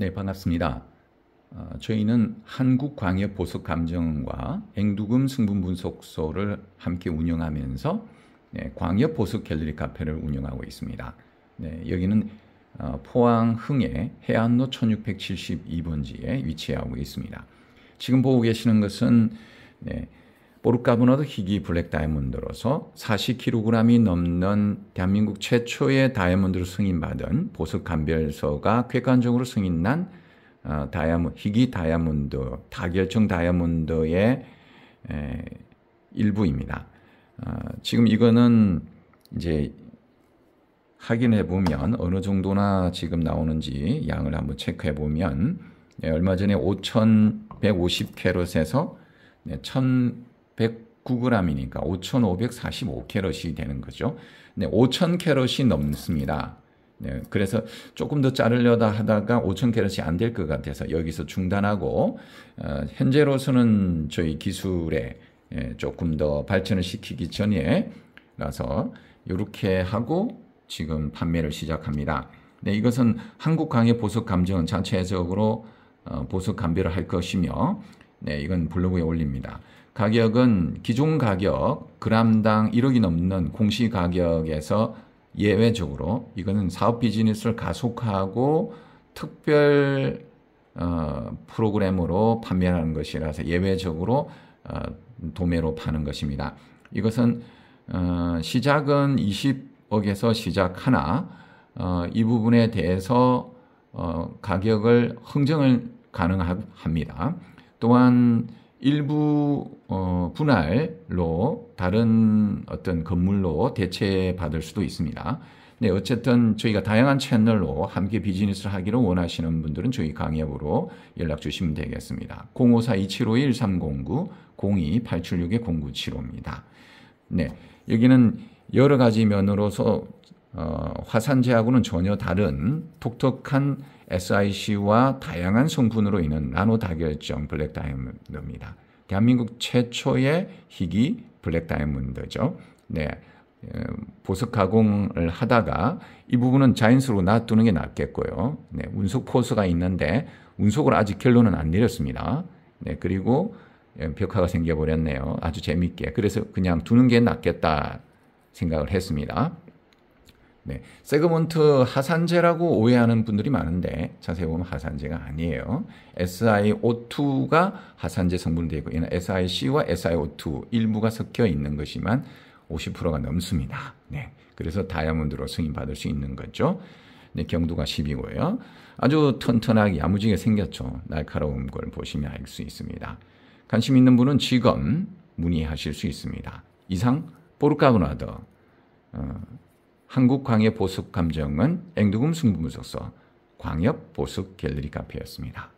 네, 반갑습니다. 어, 저희는 한국광역보석감정원과 앵두금 승분분석소를 함께 운영하면서 네, 광역보석 갤러리 카페를 운영하고 있습니다. 네, 여기는 어, 포항 흥해 해안로 1672번지에 위치하고 있습니다. 지금 보고 계시는 것은 네, 오르카브노드 희귀 블랙 다이아몬드로서 40kg이 넘는 대한민국 최초의 다이아몬드로 승인받은 보석 감별서가 객관적으로 승인난 어, 다이아몬 희귀 다이아몬드 다결정 다이아몬드의 에, 일부입니다. 어, 지금 이거는 이제 확인해 보면 어느 정도나 지금 나오는지 양을 한번 체크해 보면 네, 얼마 전에 5,150캐럿에서 네, 1,000 109g이니까 5,545캐럿이 되는 거죠. 네, 5,000캐럿이 넘습니다. 네, 그래서 조금 더 자르려다 하다가 5,000캐럿이 안 될 것 같아서 여기서 중단하고 어, 현재로서는 저희 기술에 예, 조금 더 발전을 시키기 전에 라서 이렇게 하고 지금 판매를 시작합니다. 네, 이것은 한국 강의 보석 감정은 자체적으로 어, 보석 감별을 할 것이며 네, 이건 블로그에 올립니다. 가격은 기존 가격 그람당 1억이 넘는 공시 가격에서 예외적으로 이거는 사업 비즈니스를 가속하고 특별 어, 프로그램으로 판매하는 것이라서 예외적으로 어, 도매로 파는 것입니다. 이것은 어, 시작은 20억에서 시작하나 어, 이 부분에 대해서 어, 가격을 흥정을 가능합니다. 또한 일부 어, 분할로 다른 어떤 건물로 대체받을 수도 있습니다. 네, 어쨌든 저희가 다양한 채널로 함께 비즈니스를 하기를 원하시는 분들은 저희 강의업으로 연락 주시면 되겠습니다. 054-2751-309, 02-876-0975입니다. 네, 여기는 여러 가지 면으로서 어, 화산재하고는 전혀 다른 독특한 SIC와 다양한 성분으로 인한 나노 다결성 블랙 다이아몬드입니다. 대한민국 최초의 희귀 블랙 다이아몬드죠. 네. 어, 보석 가공을 하다가 이 부분은 자연스러워 놔두는 게 낫겠고요. 네, 운석 포스가 있는데 운석을 아직 결론은 안 내렸습니다. 네, 그리고 예, 벽화가 생겨버렸네요. 아주 재밌게. 그래서 그냥 두는 게 낫겠다 생각을 했습니다. 네, 세그먼트 하산제라고 오해하는 분들이 많은데 자세히 보면 하산제가 아니에요. SiO2가 하산제 성분이 되고 얘는 SiC와 SiO2 일부가 섞여 있는 것이만 지 50%가 넘습니다. 네, 그래서 다이아몬드로 승인받을 수 있는 거죠. 네, 경도가 10이고요. 아주 튼튼하게 야무지게 생겼죠. 날카로운 걸 보시면 알 수 있습니다. 관심 있는 분은 지금 문의하실 수 있습니다. 이상 보르카브나더 어, 한국광해보습감정은 앵두금 승부분석서 광역보습 갤러리 카페였습니다.